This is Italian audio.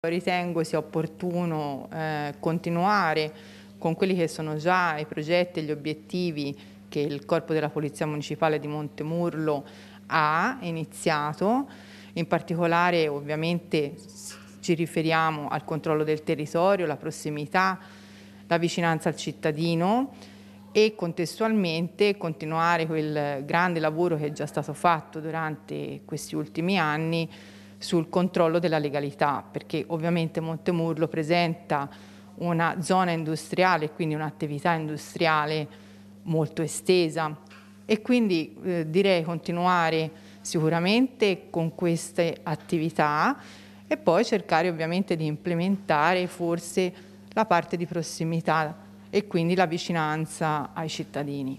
Ritengo sia opportuno eh, continuare con quelli che sono già i progetti e gli obiettivi che il Corpo della Polizia Municipale di Montemurlo ha iniziato, in particolare ovviamente ci riferiamo al controllo del territorio, la prossimità, la vicinanza al cittadino e contestualmente continuare quel grande lavoro che è già stato fatto durante questi ultimi anni sul controllo della legalità, perché ovviamente Montemurlo presenta una zona industriale, quindi un'attività industriale molto estesa e quindi eh, direi continuare sicuramente con queste attività e poi cercare ovviamente di implementare forse la parte di prossimità e quindi la vicinanza ai cittadini.